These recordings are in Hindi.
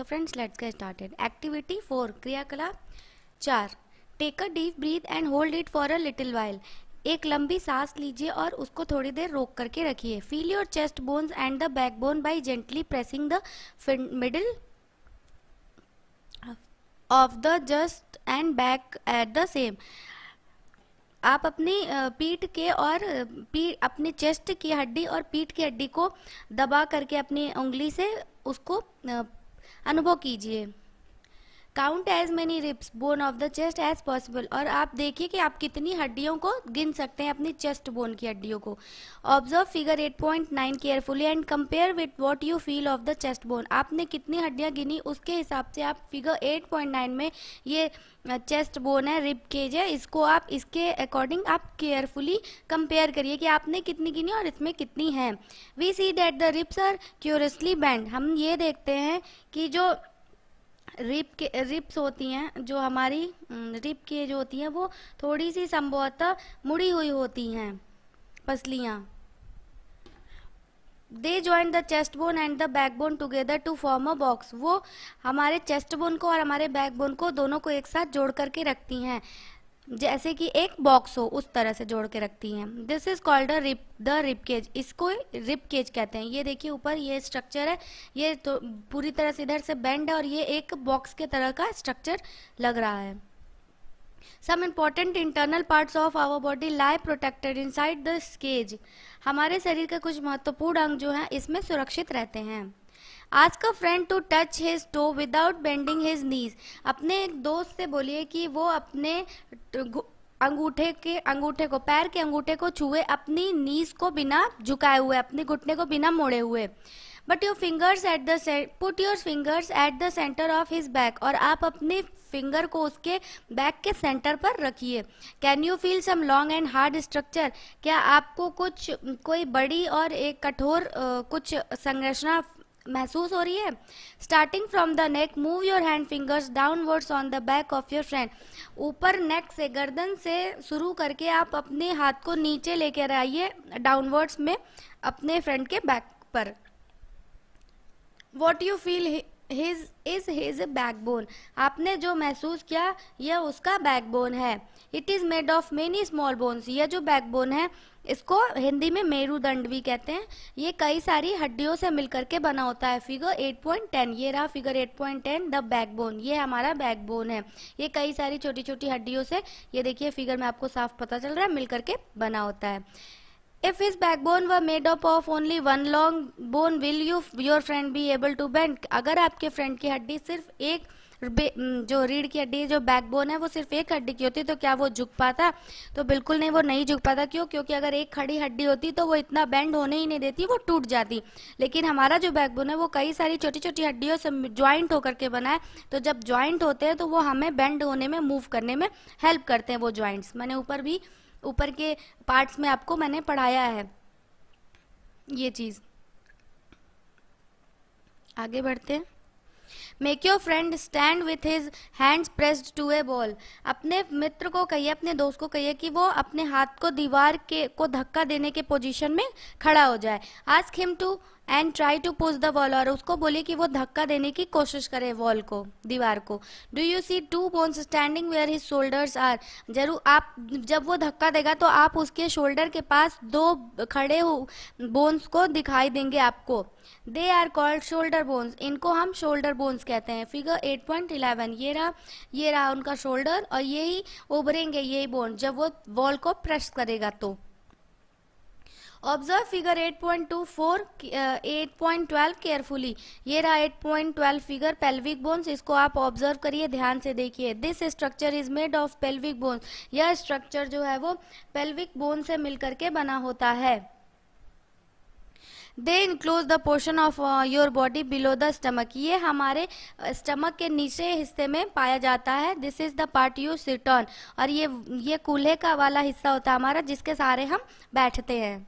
So friends let's get started activity four क्रियाकलाप चार take a deep breath and hold it for a little while एक लंबी सांस लीजिए और उसको थोड़ी देर रोक करके रखिए feel your chest bones and the back bone by gently pressing the middle of the chest and back at the same आप अपनी पीठ के और पीठ अपने चेस्ट की हड्डी और पीठ की हड्डी को दबा करके अपनी उंगली से उसको अनुभव कीजिए count as many ribs bone of the chest as possible और आप देखिए कि आप कितनी हड्डियों को गिन सकते हैं अपनी चेस्ट बोन की हड्डियों को observe figure 8.9 point nine carefully and compare with what you feel of the chest bone आपने कितनी हड्डियाँ गिनी उसके हिसाब से आप फिगर 8.9 में ये चेस्ट बोन है रिप केज है इसको आप इसके अकॉर्डिंग आप केयरफुली कंपेयर करिए कि आपने कितनी गिनी और इसमें कितनी है we see that the ribs are curiously bent हम ये देखते हैं कि जो रिप के रिप्स होती हैं जो हमारी रिप के जो होती हैं वो थोड़ी सी संभवतः मुड़ी हुई होती हैं पसलियाँ they join the chest bone and the back bone together to form a box वो हमारे चेस्ट बोन को और हमारे बैक बोन को दोनों को एक साथ जोड़ करके रखती हैं जैसे कि एक बॉक्स हो उस तरह से जोड़ के रखती हैं this is called rib the rib cage इसको रिप केज कहते हैं ये देखिए ऊपर ये स्ट्रक्चर है ये तो पूरी तरह से इधर से बेंड है और ये एक बॉक्स के तरह का स्ट्रक्चर लग रहा है some important internal parts of our body lie protected inside the cage हमारे शरीर के कुछ महत्वपूर्ण अंग जो हैं इसमें सुरक्षित रहते हैं ask a friend to touch his toe without bending his knees अपने एक दोस्त से बोलिए कि वो अपने अंगूठे के अंगूठे को पैर के अंगूठे को छुए अपनी नीज को बिना झुकाए हुए अपने घुटने को बिना मोड़े हुए put your fingers at the put your fingers at the centre of his back और आप अपने फिंगर को उसके बैक के सेंटर पर रखिए can you feel some long and hard structure क्या आपको कुछ कोई बड़ी और एक कठोर कुछ संरचना महसूस हो रही है starting from the neck move your hand fingers downwards on the back of your friend ऊपर नेक से गर्दन से शुरू करके आप अपने हाथ को नीचे लेकर आइए डाउनवर्ड्स में अपने फ्रेंड के बैक पर what you feel his is his backbone आपने जो महसूस किया यह उसका बैकबोन है it is made of many small bones यह जो बैकबोन है इसको हिंदी में मेरुदंड भी कहते हैं ये कई सारी हड्डियों से मिलकर के बना होता है फिगर 8.10 ये रहा फिगर 8.10 द बैकबोन ये हमारा बैकबोन है ये कई सारी छोटी छोटी हड्डियों से ये देखिए फिगर में आपको साफ पता चल रहा है मिलकर के बना होता है If his backbone were made up of only one long bone, will you your friend be able to bend? अगर आपके फ्रेंड की हड्डी सिर्फ एक जो रीढ़ की हड्डी जो बैकबोन है वो सिर्फ एक हड्डी की होती तो क्या वो झुक पाता तो बिल्कुल नहीं वो नहीं झुक पाता क्यों क्योंकि अगर एक खड़ी हड्डी होती तो वो इतना बेंड होने ही नहीं देती वो टूट जाती लेकिन हमारा जो बैकबोन है वो कई सारी छोटी छोटी हड्डियों से ज्वाइंट होकर के बना है तो जब ज्वाइंट होते हैं तो वो हमें बेंड होने में मूव करने में हेल्प करते हैं वो ज्वाइंट्स मैंने ऊपर भी ऊपर के पार्ट्स में आपको मैंने पढ़ाया है ये चीज़ आगे बढ़ते हैं make your friend stand with his hands pressed to a wall अपने मित्र को कहिए अपने दोस्त को कहिए कि वो अपने हाथ को दीवार के को धक्का देने के पोजीशन में खड़ा हो जाए ask him to and try to push the wall और उसको बोले कि वो धक्का देने की कोशिश करे वॉल को दीवार को do you see two bones standing where his shoulders are जरूर आप जब वो धक्का देगा तो आप उसके शोल्डर के पास दो खड़े हो बोन्स को दिखाई देंगे आपको they are called shoulder bones इनको हम शोल्डर बोन्स कहते हैं फिगर एट पॉइंट इलेवन ये रहा ये रहा उनका शोल्डर और यही उभरेंगे यही बोन जब वो वॉल को प्रेस करेगा तो ऑब्जर्व फिगर 8.24 ट्वेल्व केयरफुली ये रहा 8.12 फिगर पेल्विक बोन्स इसको आप ऑब्जर्व करिए ध्यान से देखिए this structure is made of pelvic bones यह स्ट्रक्चर जो है वो पेल्विक बोन से मिलकर के बना होता है they enclose the portion of your body below the stomach ये हमारे स्टमक uh, के नीचे हिस्से में पाया जाता है this is the part you sit on और ये ये कूल्हे का वाला हिस्सा होता है हमारा जिसके सहारे हम बैठते हैं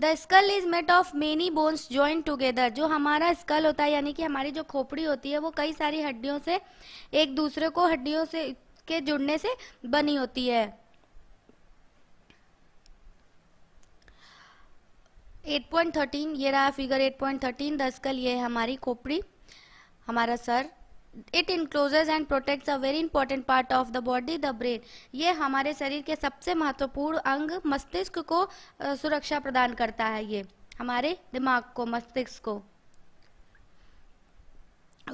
the skull is made of many bones join together जो हमारा स्कल होता है यानी कि हमारी जो खोपड़ी होती है वो कई सारी हड्डियों से एक दूसरे को हड्डियों से के जुड़ने से बनी होती है 8.13 ये रहा फिगर 8.13 द स्कल ये है हमारी खोपड़ी हमारा सर it encloses and protects a very important part of the body the brain ये हमारे शरीर के सबसे महत्वपूर्ण अंग मस्तिष्क को सुरक्षा प्रदान करता है ये हमारे दिमाग को मस्तिष्क को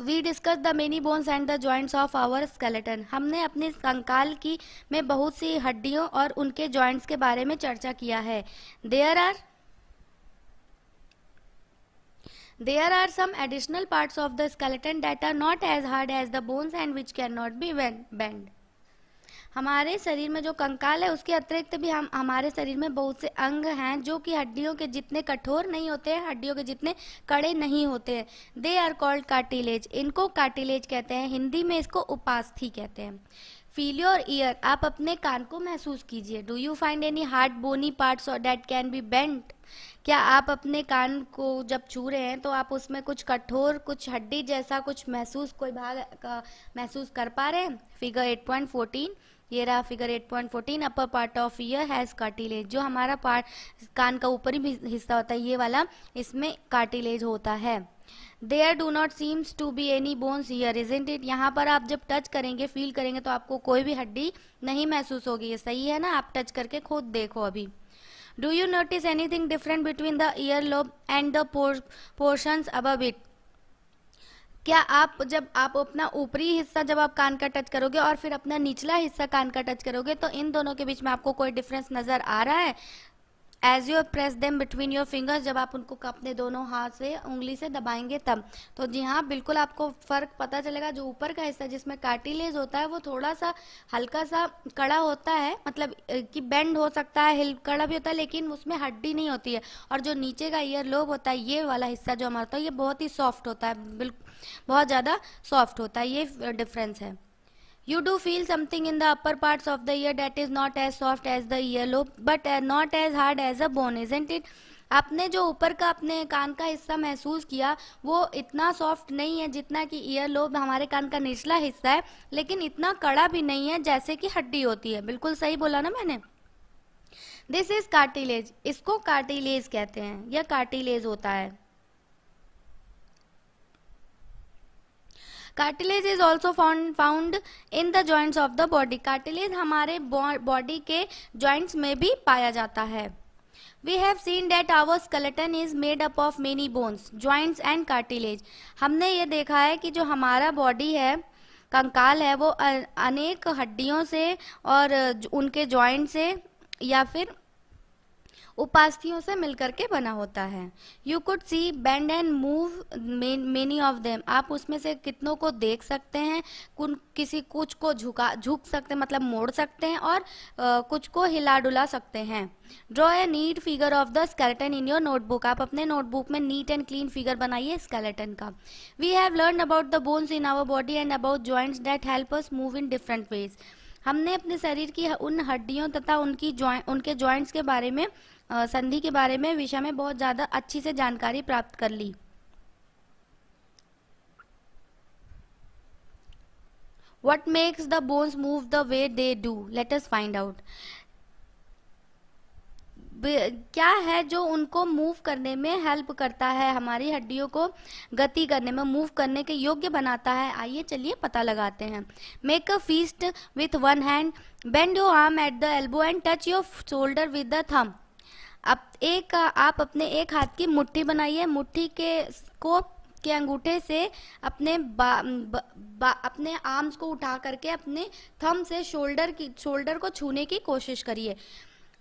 we discuss the many bones and the joints of our skeleton हमने अपने कंकाल की में बहुत सी हड्डियों और उनके ज्वाइंट्स के बारे में चर्चा किया है there are There are some additional parts of the skeleton that are not as hard as the bones and which cannot be bend हमारे शरीर में जो कंकाल है उसके अतिरिक्त भी हम हमारे शरीर में बहुत से अंग हैं जो कि हड्डियों के जितने कठोर नहीं होते हैं हड्डियों के जितने कड़े नहीं होते हैं दे आर कॉल्ड कार्टिलेज इनको कार्टिलेज कहते हैं हिंदी में इसको उपास्थी कहते हैं फील योर ईयर आप अपने कान को महसूस कीजिए do you find any hard bony parts और डैट कैन बी बेंट क्या आप अपने कान को जब छू रहे हैं तो आप उसमें कुछ कठोर कुछ हड्डी जैसा कुछ महसूस कोई भाग का महसूस कर पा रहे हैं फिगर 8.14 ये रहा figure 8.14 upper part of ear has cartilage जो हमारा पार्ट कान का ऊपरी हिस्सा होता है ये वाला इसमें कार्टिलेज होता है there do not seems to be any bones here in it यहाँ पर आप जब टच करेंगे फील करेंगे तो आपको कोई भी हड्डी नहीं महसूस होगी ये सही है ना आप टच करके खुद देखो अभी Do you notice anything different between the lobe and the por portions above it? क्या आप जब आप अपना ऊपरी हिस्सा जब आप कान का टच करोगे और फिर अपना निचला हिस्सा कान का टच करोगे तो इन दोनों के बीच में आपको कोई डिफरेंस नज़र आ रहा है as you press them between your fingers जब आप उनको अपने दोनों हाथ से उंगली से दबाएंगे तब तो जी हाँ बिल्कुल आपको फर्क पता चलेगा जो ऊपर का हिस्सा जिसमें कार्टिलेज होता है वो थोड़ा सा हल्का सा कड़ा होता है मतलब कि बेंड हो सकता है हिल कड़ा भी होता है लेकिन उसमें हड्डी नहीं होती है और जो नीचे का ईयर लोब होता है ये वाला हिस्सा जो हमारा होता है ये बहुत ही सॉफ्ट होता है बिल्कुल बहुत ज़्यादा सॉफ्ट होता है ये डिफरेंस है You do feel something in the upper parts of the ear that is not as soft as the earlobe but uh, not as hard as a bone, isn't it? आपने जो ऊपर का अपने कान का हिस्सा महसूस किया वो इतना सॉफ्ट नहीं है जितना कि ईयर लोब हमारे कान का निचला हिस्सा है लेकिन इतना कड़ा भी नहीं है जैसे कि हड्डी होती है बिल्कुल सही बोला ना मैंने दिस इज कार्टिलेज इसको कार्टिलेज कहते हैं यह कार्टिलेज होता है cartilage is also found in the joints of the body cartilage हमारे बॉडी के जॉइंट्स में भी पाया जाता है we have seen that our skeleton is made up of many bones joints and cartilage हमने ये देखा है कि जो हमारा बॉडी है कंकाल है वो अनेक हड्डियों से और उनके जॉइंट से या फिर उपास्थियों से मिलकर के बना होता है you could see bend and move many of them आप उसमें से कितनों को देख सकते हैं किसी कुछ को झुका झुक सकते मतलब मोड़ सकते हैं और आ, कुछ को हिला डुला सकते हैं draw a neat figure of the skeleton in your notebook आप अपने नोटबुक में नीट एंड क्लीन फिगर बनाइए स्केलेटन का we have learn about the bones in our body and about joints that help us move in different ways हमने अपने शरीर की उन हड्डियों तथा उनकी उनके ज्वाइंट्स के बारे में संधि के बारे में विषय में बहुत ज़्यादा अच्छी से जानकारी प्राप्त कर ली what makes the bones move the way they do let us find out क्या है जो उनको मूव करने में हेल्प करता है हमारी हड्डियों को गति करने में मूव करने के योग्य बनाता है आइए चलिए पता लगाते हैं make a fist with one hand bend your arm at the elbow and touch your shoulder with the thumb अब एक आप अपने एक हाथ की मुट्ठी बनाइए मुट्ठी के को के अंगूठे से अपने बा, बा, बा, अपने आर्म्स को उठा करके अपने थम से शोल्डर की शोल्डर को छूने की कोशिश करिए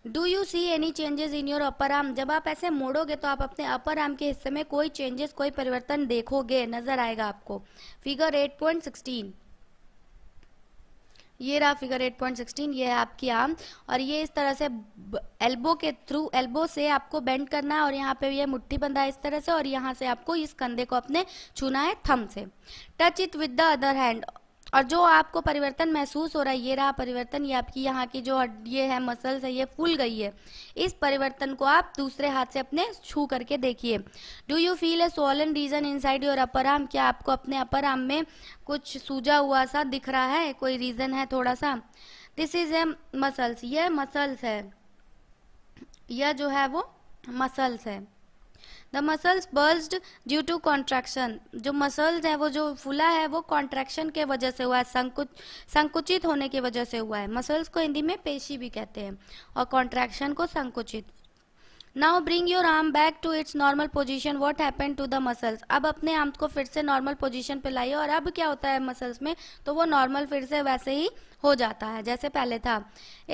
do you see any changes in your upper arm जब आप ऐसे मोड़ोगे तो आप अपने अपर आर्म के हिस्से में कोई चेंजेस कोई परिवर्तन देखोगे नजर आएगा आपको फिगर एट पॉइंट सिक्सटीन ये रहा फिगर 8.16 ये है आपकी आर्म और ये इस तरह से एल्बो के थ्रू एल्बो से आपको बेंड करना है और यहाँ पे ये मुट्ठी बंधा है इस तरह से और यहाँ से आपको इस कंधे को अपने छूना है थम से touch it with the other hand और जो आपको परिवर्तन महसूस हो रहा है ये रहा परिवर्तन ये आपकी यहाँ की जो हड्डी है मसल्स है ये फूल गई है इस परिवर्तन को आप दूसरे हाथ से अपने छू करके देखिए do you feel a swollen region inside your upper arm क्या आपको अपने अपर आर्म में कुछ सूजा हुआ सा दिख रहा है कोई रीजन है थोड़ा सा दिस इज ए मसल्स ये मसल्स है यह जो है वो मसल्स है the muscles burst due to contraction जो मसल्स हैं वो जो फुला है वो कॉन्ट्रैक्शन के वजह से हुआ है संकुच संकुचित होने की वजह से हुआ है मसल्स को हिंदी में पेशी भी कहते हैं और कॉन्ट्रैक्शन को संकुचित now bring your arm back to its normal position what happen to the muscles अब अपने आर्म को फिर से नॉर्मल पोजिशन पे लाइए और अब क्या होता है मसल्स में तो वो नॉर्मल फिर से वैसे ही हो जाता है जैसे पहले था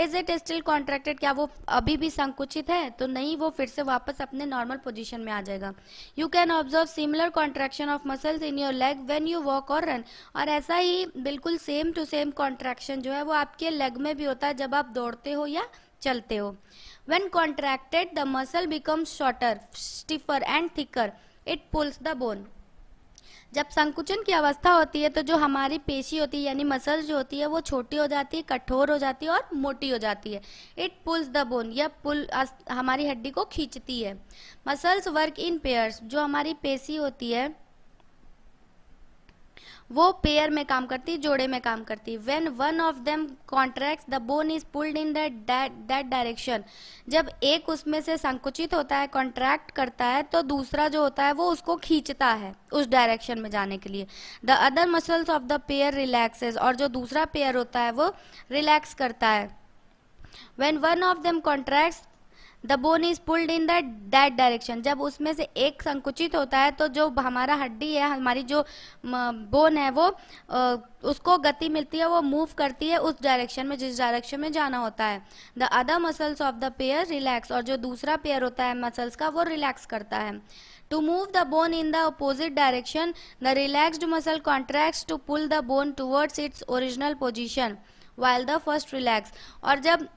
इज इट स्टिल कॉन्ट्रैक्टेड क्या वो अभी भी संकुचित है तो नहीं वो फिर से वापस अपने नॉर्मल पोजिशन में आ जाएगा you can observe similar contraction of muscles in your leg when you walk और रन और ऐसा ही बिल्कुल सेम टू सेम कॉन्ट्रैक्शन जो है वो आपके लेग में भी होता है जब आप दौड़ते हो या चलते हो when contracted the muscle become shorter stiffer and thicker it pulls the bone जब संकुचन की अवस्था होती है तो जो हमारी पेशी होती है यानी मसल जो होती है वो छोटी हो जाती है कठोर हो जाती है और मोटी हो जाती है इट पुल्स द बोन या पुल हमारी हड्डी को खींचती है मसल्स वर्क इन पेयर्स जो हमारी पेशी होती है वो पेयर में काम करती जोड़े में काम करती when one of them contract the bone is pulled in that direction जब एक उसमें से संकुचित होता है कॉन्ट्रैक्ट करता है तो दूसरा जो होता है वो उसको खींचता है उस डायरेक्शन में जाने के लिए the other muscles of the pair relaxes और जो दूसरा पेयर होता है वो रिलैक्स करता है when one of them contract the bone is pulled in that that direction जब उसमें से एक संकुचित होता है तो जो हमारा हड्डी है हमारी जो बोन है वो उसको गति मिलती है वो मूव करती है उस डायरेक्शन में जिस डायरेक्शन में जाना होता है the other muscles of the pair relax और जो दूसरा पेयर होता है मसल्स का वो रिलैक्स करता है to move the bone in the opposite direction the relaxed muscle contract to pull the bone towards its original position while the first relax और जब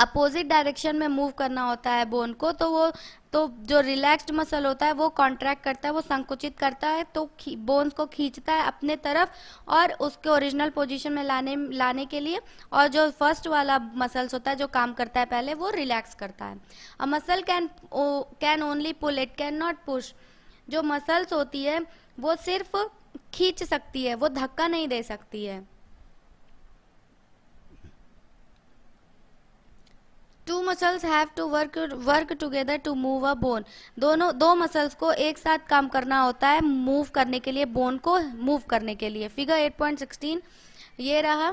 अपोजिट डायरेक्शन में मूव करना होता है बोन को तो वो तो जो रिलैक्स्ड मसल होता है वो कॉन्ट्रैक्ट करता है वो संकुचित करता है तो बोन्स को खींचता है अपने तरफ और उसके ओरिजिनल पोजीशन में लाने लाने के लिए और जो फर्स्ट वाला मसल्स होता है जो काम करता है पहले वो रिलैक्स करता है a muscle can can only pull it can not push जो मसल्स होती है वो सिर्फ खींच सकती है वो धक्का नहीं दे सकती है two muscles have to work work together to move a bone दोनों दो मसल्स को एक साथ काम करना होता है मूव करने के लिए बोन को मूव करने के लिए फिगर 8.16 ये रहा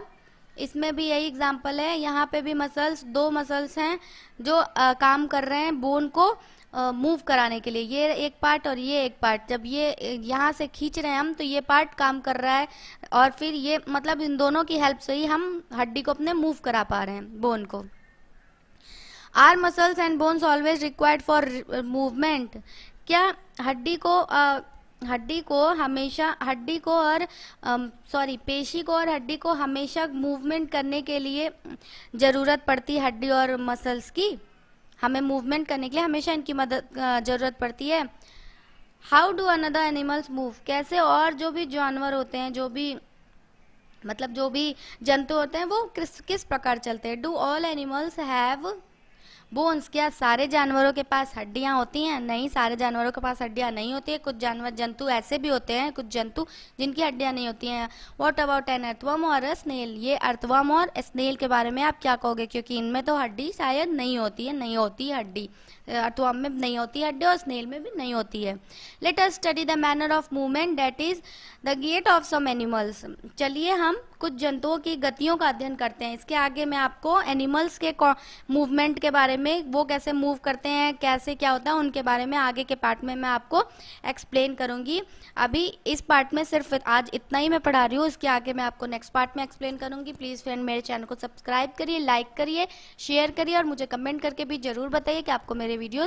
इसमें भी यही एग्जाम्पल है यहाँ पे भी मसल्स दो मसल्स हैं जो आ, काम कर रहे हैं बोन को मूव कराने के लिए ये एक पार्ट और ये एक पार्ट जब ये यहाँ से खींच रहे हैं हम तो ये पार्ट काम कर रहा है और फिर ये मतलब इन दोनों की हेल्प से ही हम हड्डी को अपने मूव करा पा रहे हैं बोन को are muscles and bones always required for movement क्या हड्डी को uh, हड्डी को हमेशा हड्डी को और सॉरी um, पेशी को और हड्डी को हमेशा मूवमेंट करने के लिए ज़रूरत पड़ती है हड्डी और मसल्स की हमें मूवमेंट करने के लिए हमेशा इनकी मदद uh, ज़रूरत पड़ती है how do another animals move कैसे और जो भी जानवर होते हैं जो भी मतलब जो भी जंतु होते हैं वो किस किस प्रकार चलते हैं do all animals have bones क्या सारे जानवरों के पास हड्डियाँ होती हैं नहीं सारे जानवरों के पास हड्डियाँ नहीं होती है कुछ जानवर जंतु ऐसे भी होते हैं कुछ जंतु जिनकी हड्डियाँ नहीं होती हैं वॉट अबाउट एन अर्थवम और स्नेल ये अर्थवम और स्नेल के बारे में आप क्या कहोगे क्योंकि इनमें तो हड्डी शायद नहीं होती है नहीं होती हड्डी अर्थवाम तो में नहीं होती है हड्डी और स्नेल में भी नहीं होती है let us study the manner of movement that is the gait of some animals चलिए हम कुछ जंतुओं की गतियों का अध्ययन करते हैं इसके आगे मैं आपको एनिमल्स के मूवमेंट के बारे में वो कैसे मूव करते हैं कैसे क्या होता है उनके बारे में आगे के पार्ट में मैं आपको एक्सप्लेन करूंगी अभी इस पार्ट में सिर्फ आज इतना ही मैं पढ़ा रही हूँ इसके आगे मैं आपको नेक्स्ट पार्ट में एक्सप्लेन करूंगी प्लीज़ फ्रेंड मेरे चैनल को सब्सक्राइब करिए लाइक करिए शेयर करिए और मुझे कमेंट करके भी ज़रूर बताइए कि आपको मेरे video.